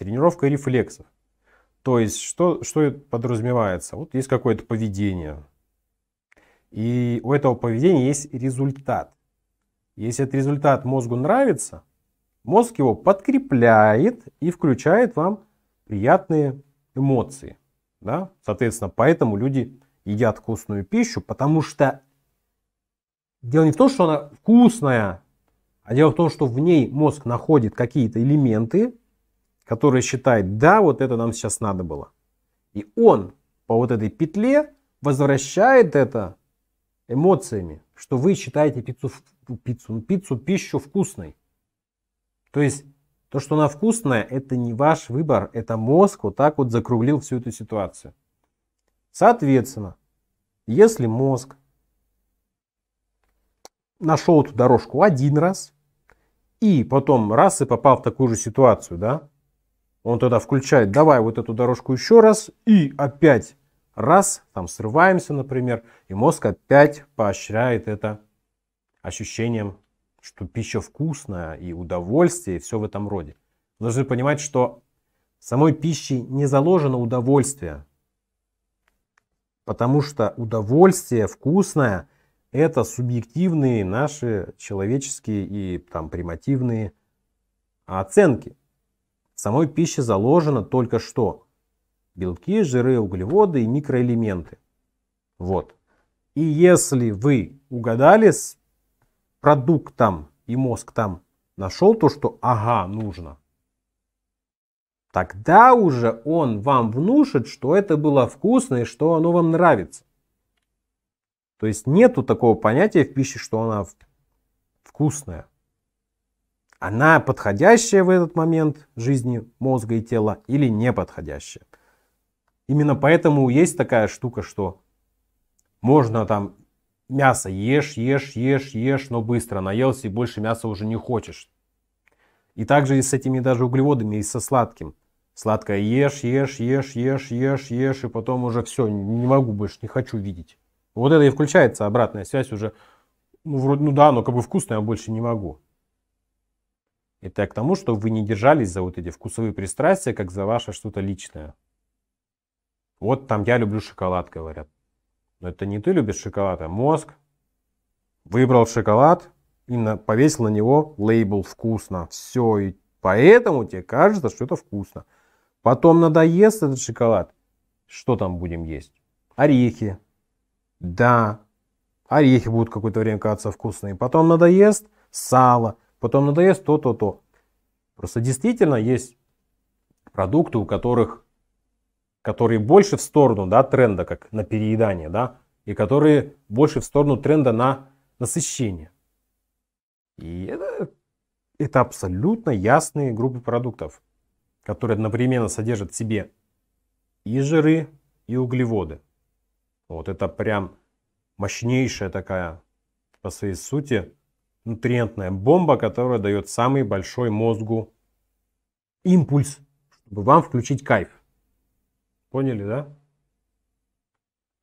Тренировка рефлексов. То есть, что, что подразумевается? Вот есть какое-то поведение. И у этого поведения есть результат. Если этот результат мозгу нравится, мозг его подкрепляет и включает вам приятные эмоции. Да? Соответственно, поэтому люди едят вкусную пищу, потому что дело не в том, что она вкусная, а дело в том, что в ней мозг находит какие-то элементы, который считает, да, вот это нам сейчас надо было. И он по вот этой петле возвращает это эмоциями, что вы считаете пиццу, ну, пиццу, ну, пиццу пищу вкусной. То есть то, что она вкусная, это не ваш выбор, это мозг вот так вот закруглил всю эту ситуацию. Соответственно, если мозг нашел эту дорожку один раз, и потом раз и попал в такую же ситуацию, да, он тогда включает, давай вот эту дорожку еще раз, и опять раз, там срываемся, например, и мозг опять поощряет это ощущением, что пища вкусная и удовольствие, и все в этом роде. Вы должны понимать, что в самой пище не заложено удовольствие, потому что удовольствие вкусное – это субъективные наши человеческие и там примативные оценки самой пище заложено только что. Белки, жиры, углеводы и микроэлементы. Вот. И если вы угадали с продуктом и мозг там нашел то, что ага, нужно, тогда уже он вам внушит, что это было вкусно и что оно вам нравится. То есть нету такого понятия в пище, что она вкусная она подходящая в этот момент жизни мозга и тела или не подходящая Именно поэтому есть такая штука, что можно там мясо ешь, ешь, ешь, ешь, но быстро наелся и больше мяса уже не хочешь. И также и с этими даже углеводами, и со сладким. Сладкое ешь, ешь, ешь, ешь, ешь, ешь, и потом уже все, не могу больше, не хочу видеть. Вот это и включается обратная связь уже, ну, вроде, ну да, но как бы вкусное, а больше не могу. Это к тому, что вы не держались за вот эти вкусовые пристрастия, как за ваше что-то личное. Вот там я люблю шоколад, говорят. Но это не ты любишь шоколад, а мозг. Выбрал шоколад и на, повесил на него лейбл «вкусно». Все, и поэтому тебе кажется, что это вкусно. Потом надоест этот шоколад. Что там будем есть? Орехи. Да, орехи будут какое-то время казаться вкусные. Потом надоест сало – потом надоест то, то, то. Просто действительно есть продукты, у которых, которые больше в сторону да, тренда, как на переедание, да, и которые больше в сторону тренда на насыщение. И это, это абсолютно ясные группы продуктов, которые одновременно содержат в себе и жиры, и углеводы. Вот это прям мощнейшая такая по своей сути нутриентная бомба, которая дает самый большой мозгу импульс, чтобы вам включить кайф. Поняли, да?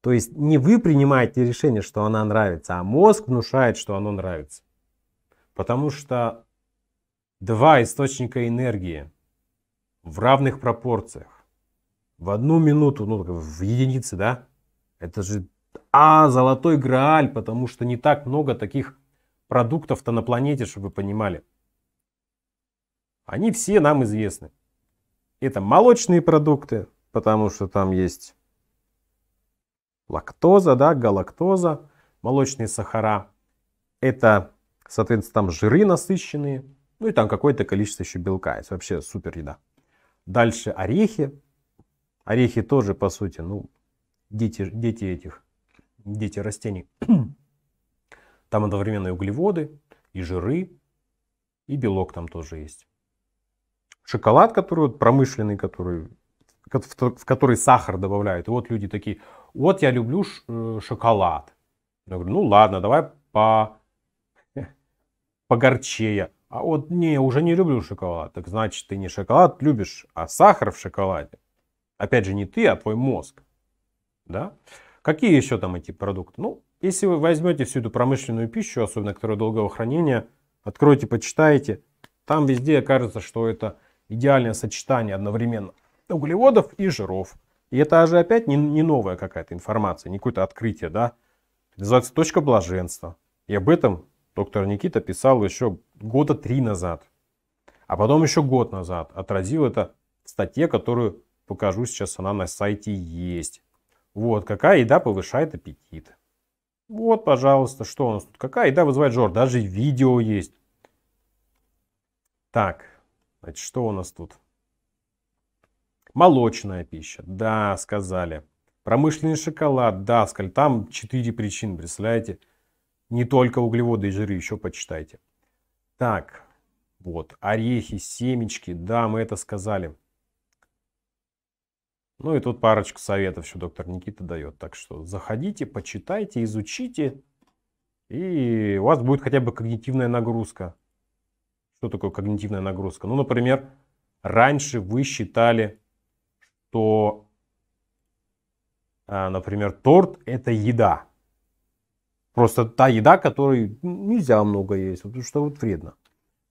То есть не вы принимаете решение, что она нравится, а мозг внушает, что оно нравится. Потому что два источника энергии в равных пропорциях, в одну минуту, ну, в единице, да, это же а, золотой грааль, потому что не так много таких продуктов-то на планете, чтобы вы понимали. Они все нам известны. Это молочные продукты, потому что там есть лактоза, да, галактоза, молочные сахара. Это, соответственно, там жиры насыщенные, ну и там какое-то количество еще белка. Это вообще супер еда. Дальше орехи. Орехи тоже, по сути, ну, дети, дети этих, дети растений. Там одновременно и углеводы, и жиры, и белок там тоже есть. Шоколад, который вот промышленный, который, в который сахар добавляют. И вот люди такие, вот я люблю э, шоколад. Я говорю, ну ладно, давай по погорчее. А вот не, уже не люблю шоколад. Так значит, ты не шоколад любишь, а сахар в шоколаде. Опять же, не ты, а твой мозг. Да? Какие еще там эти продукты? Ну, если вы возьмете всю эту промышленную пищу, особенно которая долгого хранения, откройте, почитаете, там везде окажется, что это идеальное сочетание одновременно углеводов и жиров. И это же опять не, не новая какая-то информация, не какое-то открытие, да? называется точка блаженства. И об этом доктор Никита писал еще года три назад. А потом еще год назад отразил это в статье, которую покажу сейчас, она на сайте есть. Вот, какая еда повышает аппетит. Вот, пожалуйста, что у нас тут? Какая еда вызывает жор? Даже видео есть. Так, значит, что у нас тут? Молочная пища. Да, сказали. Промышленный шоколад. Да, сказали. Там 4 причины, представляете? Не только углеводы и жиры, еще почитайте. Так, вот, орехи, семечки. Да, мы это сказали. Ну и тут парочку советов еще доктор Никита дает. Так что заходите, почитайте, изучите. И у вас будет хотя бы когнитивная нагрузка. Что такое когнитивная нагрузка? Ну, например, раньше вы считали, что, а, например, торт это еда. Просто та еда, которой нельзя много есть, потому что вот вредно.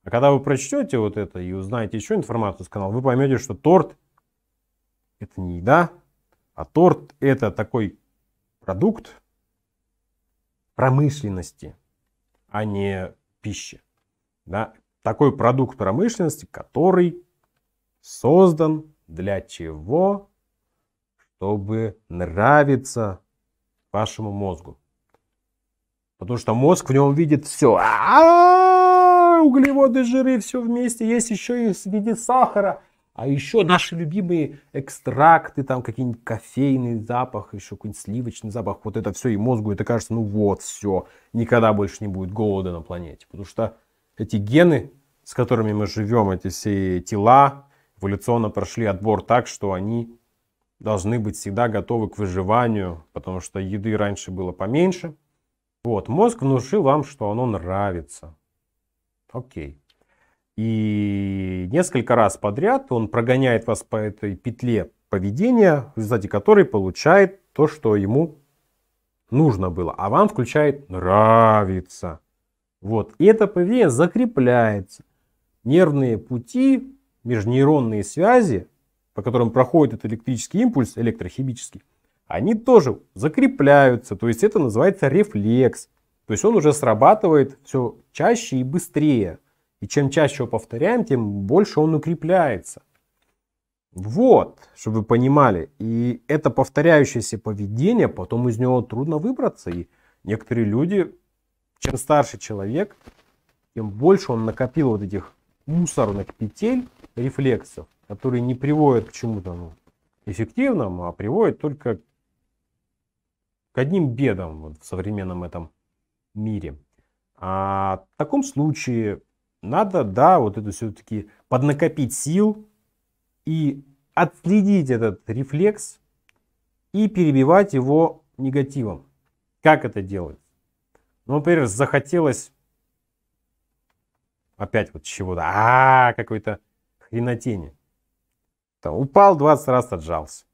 А когда вы прочтете вот это и узнаете еще информацию с канала, вы поймете, что торт это не еда, а торт это такой продукт промышленности, а не пищи. Да? Такой продукт промышленности, который создан для чего? Чтобы нравиться вашему мозгу. Потому что мозг в нем видит все. А -а -а, углеводы, жиры, все вместе. Есть еще и в виде сахара. А еще наши любимые экстракты, там какие-нибудь кофейный запах, еще какой-нибудь сливочный запах, вот это все и мозгу, это кажется, ну вот, все, никогда больше не будет голода на планете. Потому что эти гены, с которыми мы живем, эти все тела, эволюционно прошли отбор так, что они должны быть всегда готовы к выживанию, потому что еды раньше было поменьше. Вот, мозг внушил вам, что оно нравится. Окей. И несколько раз подряд он прогоняет вас по этой петле поведения, в результате которой получает то, что ему нужно было. А вам включает «нравится». Вот. И это поведение закрепляется. Нервные пути, межнейронные связи, по которым проходит этот электрический импульс, электрохимический, они тоже закрепляются. То есть это называется рефлекс. То есть он уже срабатывает все чаще и быстрее. И чем чаще его повторяем, тем больше он укрепляется. Вот, чтобы вы понимали. И это повторяющееся поведение, потом из него трудно выбраться. И некоторые люди, чем старше человек, тем больше он накопил вот этих мусорных петель, рефлексов, которые не приводят к чему-то ну, эффективному, а приводят только к одним бедам вот, в современном этом мире. А в таком случае надо, да, вот это все-таки поднакопить сил и отследить этот рефлекс и перебивать его негативом. Как это делать? Ну, например, захотелось опять вот чего-то, а, -а, -а какой-то хренотени. Там, упал 20 раз, отжался.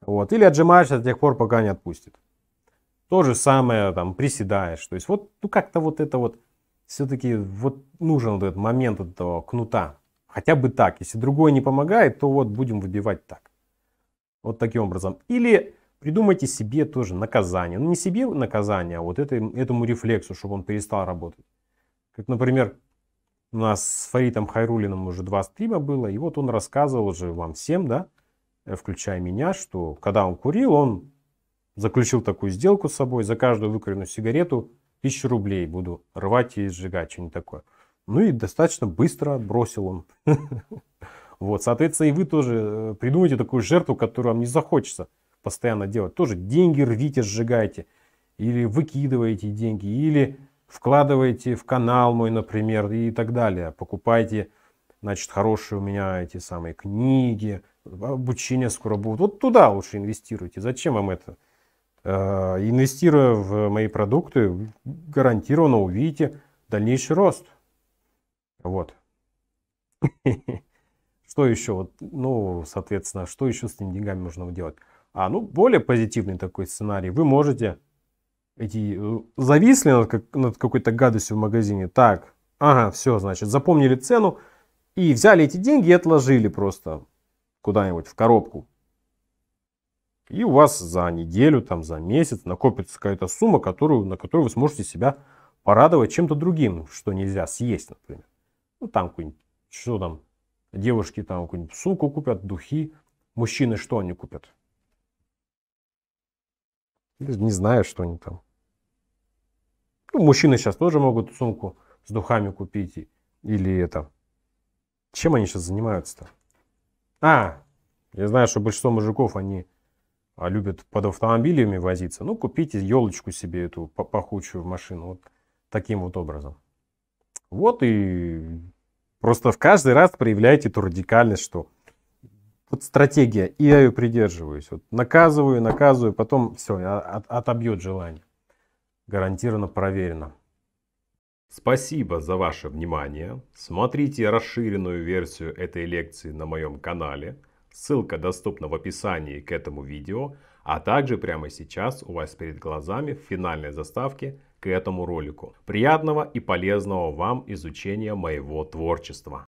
Вот. Или отжимаешься до тех пор, пока не отпустит. То же самое, там, приседаешь. То есть вот ну, как-то вот это вот все-таки вот нужен вот этот момент этого кнута. Хотя бы так. Если другое не помогает, то вот будем выбивать так. Вот таким образом. Или придумайте себе тоже наказание. Ну, не себе наказание, а вот этой, этому рефлексу, чтобы он перестал работать. Как, например, у нас с Фаритом Хайрулиным уже два стрима было, и вот он рассказывал же вам всем, да, э, включая меня, что когда он курил, он заключил такую сделку с собой, за каждую выкуренную сигарету – тысячу рублей буду рвать и сжигать, что-нибудь такое. Ну и достаточно быстро бросил он. Вот, соответственно, и вы тоже э, придумайте такую жертву, которую вам не захочется постоянно делать. Тоже деньги рвите, сжигайте. Или выкидываете деньги, или вкладываете в канал мой, например, и так далее. Покупайте, значит, хорошие у меня эти самые книги, обучение скоро будет Вот туда лучше инвестируйте. Зачем вам это? Э, инвестируя в мои продукты, гарантированно увидите дальнейший рост. Вот. Что еще? Вот, ну, соответственно, что еще с этими деньгами нужно делать? А, ну, более позитивный такой сценарий. Вы можете эти э, зависли над, как, над какой-то гадостью в магазине. Так, ага, все, значит, запомнили цену и взяли эти деньги и отложили просто куда-нибудь в коробку. И у вас за неделю, там, за месяц накопится какая-то сумма, которую, на которую вы сможете себя порадовать чем-то другим, что нельзя съесть, например. Ну, там какой-нибудь, что там, девушки там какую-нибудь сумку купят, духи. Мужчины что они купят? не знаю, что они там. Ну, мужчины сейчас тоже могут сумку с духами купить. Или это. Чем они сейчас занимаются-то? А, я знаю, что большинство мужиков, они а любят под автомобилями возиться, ну, купите елочку себе эту пахучую в машину. Вот таким вот образом. Вот и просто в каждый раз проявляете эту радикальность, что вот стратегия, и я ее придерживаюсь. Вот наказываю, наказываю, потом все, а, а, отобьет желание. Гарантированно проверено. Спасибо за ваше внимание. Смотрите расширенную версию этой лекции на моем канале – Ссылка доступна в описании к этому видео, а также прямо сейчас у вас перед глазами в финальной заставке к этому ролику. Приятного и полезного вам изучения моего творчества!